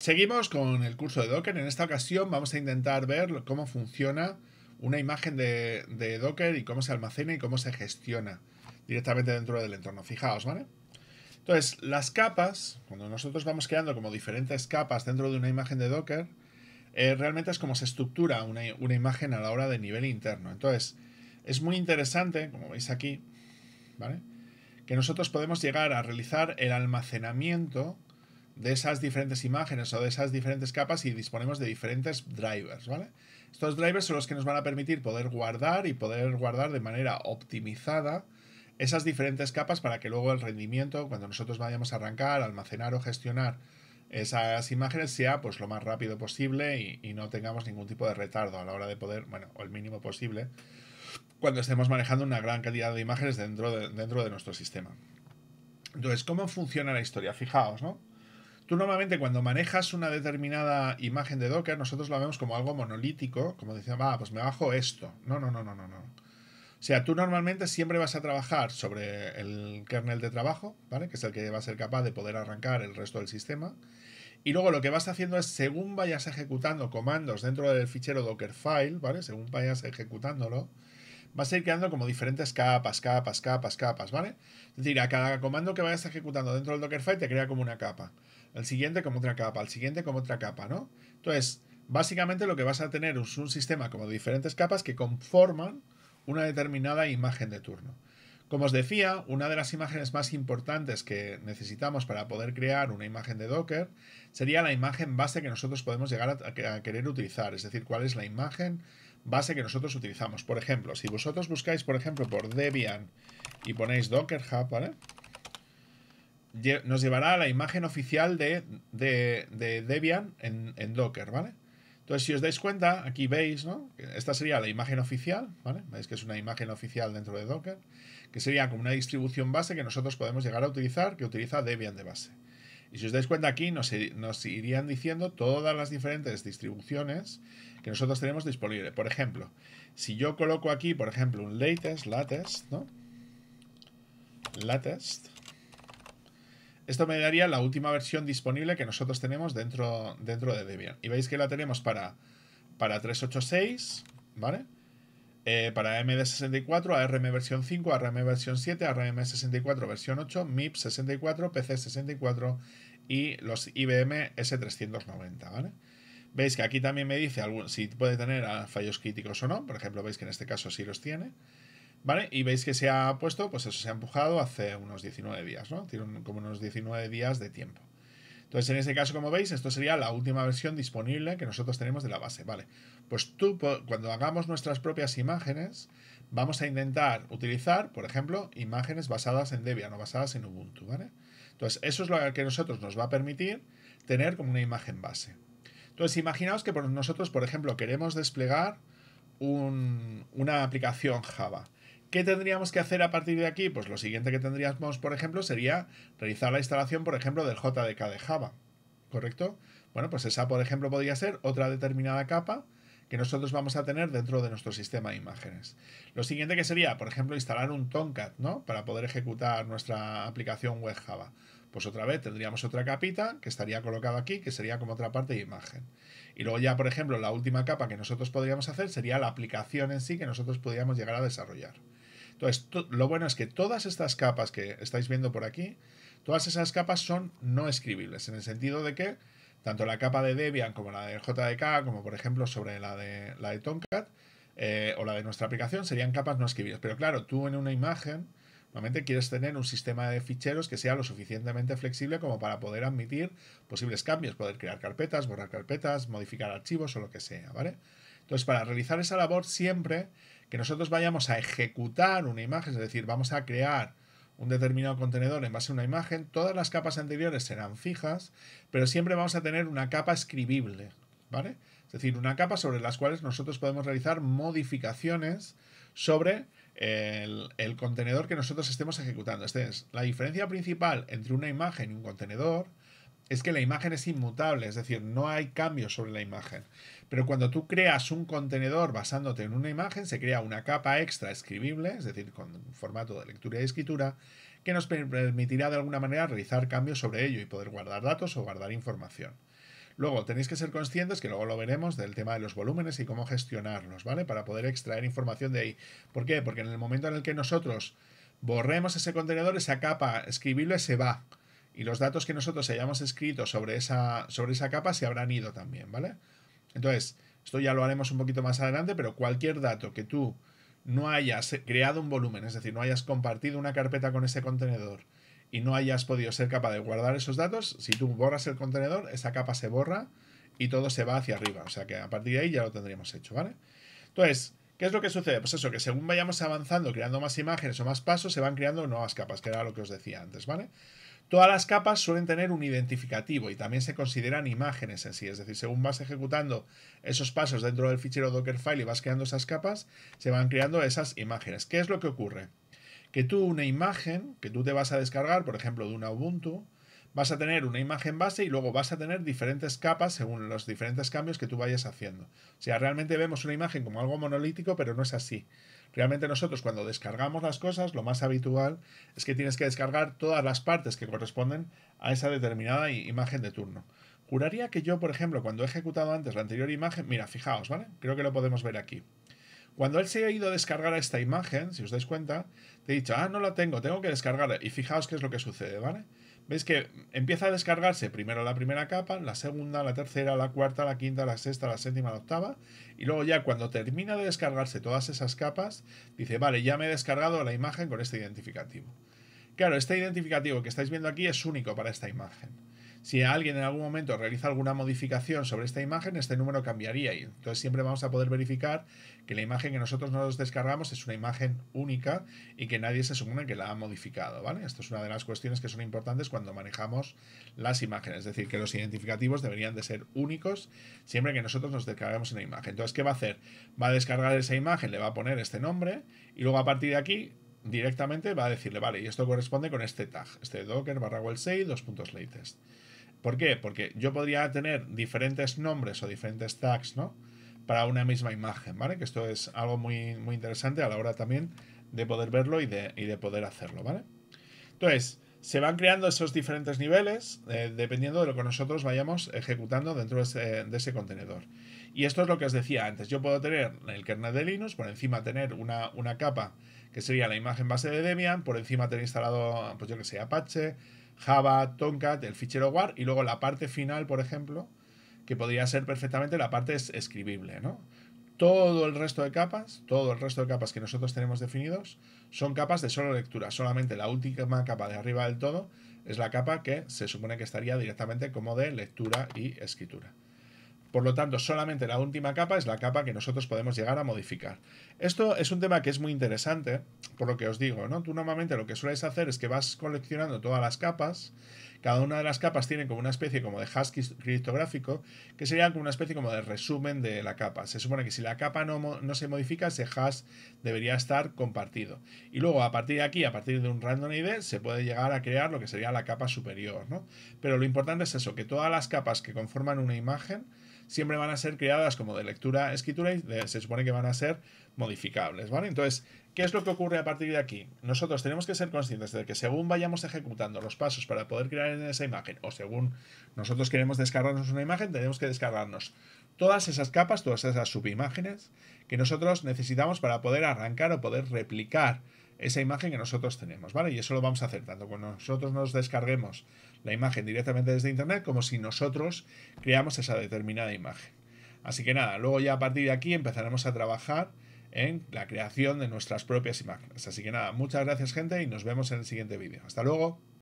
Seguimos con el curso de Docker. En esta ocasión vamos a intentar ver cómo funciona una imagen de, Docker y cómo se almacena y cómo se gestiona directamente dentro del entorno. Fijaos, ¿vale? Entonces, las capas, cuando nosotros vamos creando como diferentes capas dentro de una imagen de Docker, eh, realmente es como se estructura una, una imagen a la hora de nivel interno. Entonces, es muy interesante, como veis aquí, ¿vale? Que nosotros podemos llegar a realizar el almacenamiento de esas diferentes imágenes o de esas diferentes capas y disponemos de diferentes drivers, ¿vale? Estos drivers son los que nos van a permitir poder guardar y poder guardar de manera optimizada esas diferentes capas para que luego el rendimiento, cuando nosotros vayamos a arrancar, almacenar o gestionar esas imágenes, sea pues lo más rápido posible y, no tengamos ningún tipo de retardo a la hora de poder, bueno, o el mínimo posible, cuando estemos manejando una gran cantidad de imágenes dentro dentro de nuestro sistema. Entonces, ¿cómo funciona la historia? Fijaos, ¿no? Tú normalmente cuando manejas una determinada imagen de Docker, nosotros la vemos como algo monolítico, como decía, va, pues me bajo esto. No, no, no, no, no, no. O sea, tú normalmente siempre vas a trabajar sobre el kernel de trabajo, ¿vale? Que es el que va a ser capaz de poder arrancar el resto del sistema. Y luego lo que vas haciendo es, según vayas ejecutando comandos dentro del fichero Dockerfile, ¿vale? Según vayas ejecutándolo, vas a ir creando como diferentes capas, capas, capas, capas, ¿vale? Es decir, a cada comando que vayas ejecutando dentro del Dockerfile te crea como una capa. El siguiente como otra capa, el siguiente como otra capa, ¿no? Entonces, básicamente lo que vas a tener es un sistema como diferentes capas que conforman una determinada imagen de turno. Como os decía, una de las imágenes más importantes que necesitamos para poder crear una imagen de Docker sería la imagen base que nosotros podemos llegar a, querer utilizar, es decir, cuál es la imagen base que nosotros utilizamos. Por ejemplo, si vosotros buscáis, por ejemplo, por Debian y ponéis Docker Hub, ¿vale? Nos llevará a la imagen oficial de, Debian en, Docker, ¿vale? Entonces, si os dais cuenta, aquí veis, ¿no? Esta sería la imagen oficial, Veis que es una imagen oficial dentro de Docker, que sería como una distribución base que nosotros podemos llegar a utilizar, que utiliza Debian de base. Y si os dais cuenta aquí, nos, irían diciendo todas las diferentes distribuciones que nosotros tenemos disponibles. Por ejemplo, si yo coloco aquí, por ejemplo, un latest, latest, ¿no? Latest. Esto me daría la última versión disponible que nosotros tenemos dentro, dentro de Debian. Y veis que la tenemos para, para 386, ¿vale? Eh, para AMD64, ARM versión 5, ARM versión 7, ARM64 versión 8, MIP64, PC64 y los IBM S390, ¿vale? Veis que aquí también me dice si puede tener fallos críticos o no, por ejemplo, veis que en este caso sí los tiene, ¿vale? Y veis que se ha puesto, pues eso se ha empujado hace unos 19 días, ¿no? Tiene como unos 19 días de tiempo. Entonces, en este caso, como veis, esto sería la última versión disponible que nosotros tenemos de la base. Vale, pues tú, cuando hagamos nuestras propias imágenes, vamos a intentar utilizar, por ejemplo, imágenes basadas en Debian no basadas en Ubuntu, ¿vale? Entonces, eso es lo que a nosotros nos va a permitir tener como una imagen base. Entonces, imaginaos que nosotros, por ejemplo, queremos desplegar una aplicación Java. ¿Qué tendríamos que hacer a partir de aquí? Pues lo siguiente que tendríamos, por ejemplo, sería realizar la instalación, por ejemplo, del JDK de Java. ¿Correcto? Bueno, pues esa, por ejemplo, podría ser otra determinada capa que nosotros vamos a tener dentro de nuestro sistema de imágenes. Lo siguiente que sería, por ejemplo, instalar un Tomcat, ¿no? Para poder ejecutar nuestra aplicación web Java. Pues otra vez tendríamos otra capita que estaría colocada aquí, que sería como otra parte de imagen. Y luego ya, por ejemplo, la última capa que nosotros podríamos hacer sería la aplicación en sí que nosotros podríamos llegar a desarrollar. Entonces, lo bueno es que todas estas capas que estáis viendo por aquí, todas esas capas son no escribibles, en el sentido de que tanto la capa de Debian como la de JDK, como por ejemplo sobre la de, la de Tomcat eh, o la de nuestra aplicación, serían capas no escribibles. Pero claro, tú en una imagen, Normalmente quieres tener un sistema de ficheros que sea lo suficientemente flexible como para poder admitir posibles cambios, poder crear carpetas, borrar carpetas, modificar archivos o lo que sea, ¿vale? Entonces, para realizar esa labor, siempre que nosotros vayamos a ejecutar una imagen, es decir, vamos a crear un determinado contenedor en base a una imagen, todas las capas anteriores serán fijas, pero siempre vamos a tener una capa escribible, ¿vale? Es decir, una capa sobre las cuales nosotros podemos realizar modificaciones sobre el, contenedor que nosotros estemos ejecutando. Este la diferencia principal entre una imagen y un contenedor es que la imagen es inmutable, es decir, no hay cambios sobre la imagen. Pero cuando tú creas un contenedor basándote en una imagen, se crea una capa extra escribible, es decir, con formato de lectura y escritura, que nos permitirá de alguna manera realizar cambios sobre ello y poder guardar datos o guardar información. Luego tenéis que ser conscientes, que luego lo veremos, del tema de los volúmenes y cómo gestionarlos, ¿vale? Para poder extraer información de ahí. ¿Por qué? Porque en el momento en el que nosotros borremos ese contenedor, esa capa escribible se va. Y los datos que nosotros hayamos escrito sobre esa, sobre esa capa se habrán ido también, ¿vale? Entonces, esto ya lo haremos un poquito más adelante, pero cualquier dato que tú no hayas creado un volumen, es decir, no hayas compartido una carpeta con ese contenedor y no hayas podido ser capaz de guardar esos datos, si tú borras el contenedor, esa capa se borra y todo se va hacia arriba. O sea que a partir de ahí ya lo tendríamos hecho, ¿vale? Entonces, ¿qué es lo que sucede? Pues eso, que según vayamos avanzando, creando más imágenes o más pasos, se van creando nuevas capas, que era lo que os decía antes, ¿vale? Todas las capas suelen tener un identificativo y también se consideran imágenes en sí, es decir, según vas ejecutando esos pasos dentro del fichero Dockerfile y vas creando esas capas, se van creando esas imágenes. ¿Qué es lo que ocurre? Que tú una imagen que tú te vas a descargar, por ejemplo, de una Ubuntu, vas a tener una imagen base y luego vas a tener diferentes capas según los diferentes cambios que tú vayas haciendo. O sea, realmente vemos una imagen como algo monolítico, pero no es así. Realmente nosotros cuando descargamos las cosas, lo más habitual es que tienes que descargar todas las partes que corresponden a esa determinada imagen de turno. Juraría que yo, por ejemplo, cuando he ejecutado antes la anterior imagen, mira, fijaos, ¿vale? Creo que lo podemos ver aquí. Cuando él se ha ido a descargar esta imagen, si os dais cuenta, te he dicho, ah, no la tengo, tengo que descargarla. Y fijaos qué es lo que sucede, ¿vale? Veis que empieza a descargarse primero la primera capa, la segunda, la tercera, la cuarta, la quinta, la sexta, la séptima, la octava. Y luego ya cuando termina de descargarse todas esas capas, dice, vale, ya me he descargado la imagen con este identificativo. Claro, este identificativo que estáis viendo aquí es único para esta imagen. Si alguien en algún momento realiza alguna modificación sobre esta imagen, este número cambiaría y entonces siempre vamos a poder verificar que la imagen que nosotros nos descargamos es una imagen única y que nadie se supone que la ha modificado, ¿vale? Esto es una de las cuestiones que son importantes cuando manejamos las imágenes, es decir, que los identificativos deberían de ser únicos siempre que nosotros nos descargamos una imagen. Entonces, ¿qué va a hacer? Va a descargar esa imagen, le va a poner este nombre y luego a partir de aquí directamente va a decirle, vale, y esto corresponde con este tag, este docker barra ¿Por qué? Porque yo podría tener diferentes nombres o diferentes tags, ¿no? Para una misma imagen, ¿vale? Que esto es algo muy, muy interesante a la hora también de poder verlo y de, y de poder hacerlo, ¿vale? Entonces, se van creando esos diferentes niveles eh, dependiendo de lo que nosotros vayamos ejecutando dentro de ese, contenedor. Y esto es lo que os decía antes. Yo puedo tener el kernel de Linux, por encima tener una, una capa que sería la imagen base de Debian, por encima tener instalado, pues yo que sé, Apache, Java, Tomcat, el fichero WAR, y luego la parte final, por ejemplo, que podría ser perfectamente la parte escribible, Todo el resto de capas, todo el resto de capas que nosotros tenemos definidos, son capas de solo lectura. Solamente la última capa de arriba del todo es la capa que se supone que estaría directamente como de lectura y escritura. Por lo tanto, solamente la última capa es la capa que nosotros podemos llegar a modificar. Esto es un tema que es muy interesante, por lo que os digo, ¿no? Tú normalmente lo que sueles hacer es que vas coleccionando todas las capas. Cada una de las capas tiene como una especie como de hash criptográfico, que sería como una especie como de resumen de la capa. Se supone que si la capa no, no se modifica, ese hash debería estar compartido. Y luego, a partir de aquí, a partir de un random ID, se puede llegar a crear lo que sería la capa superior, Pero lo importante es eso, que todas las capas que conforman una imagen, siempre van a ser creadas como de lectura, escritura y se supone que van a ser modificables, ¿vale? Entonces, ¿qué es lo que ocurre a partir de aquí? Nosotros tenemos que ser conscientes de que según vayamos ejecutando los pasos para poder crear en esa imagen o según nosotros queremos descargarnos una imagen, tenemos que descargarnos todas esas capas, todas esas subimágenes que nosotros necesitamos para poder arrancar o poder replicar esa imagen que nosotros tenemos, ¿vale? Y eso lo vamos a hacer tanto cuando nosotros nos descarguemos la imagen directamente desde internet como si nosotros creamos esa determinada imagen. Así que nada, luego ya a partir de aquí empezaremos a trabajar en la creación de nuestras propias imágenes. Así que nada, muchas gracias gente y nos vemos en el siguiente vídeo. Hasta luego.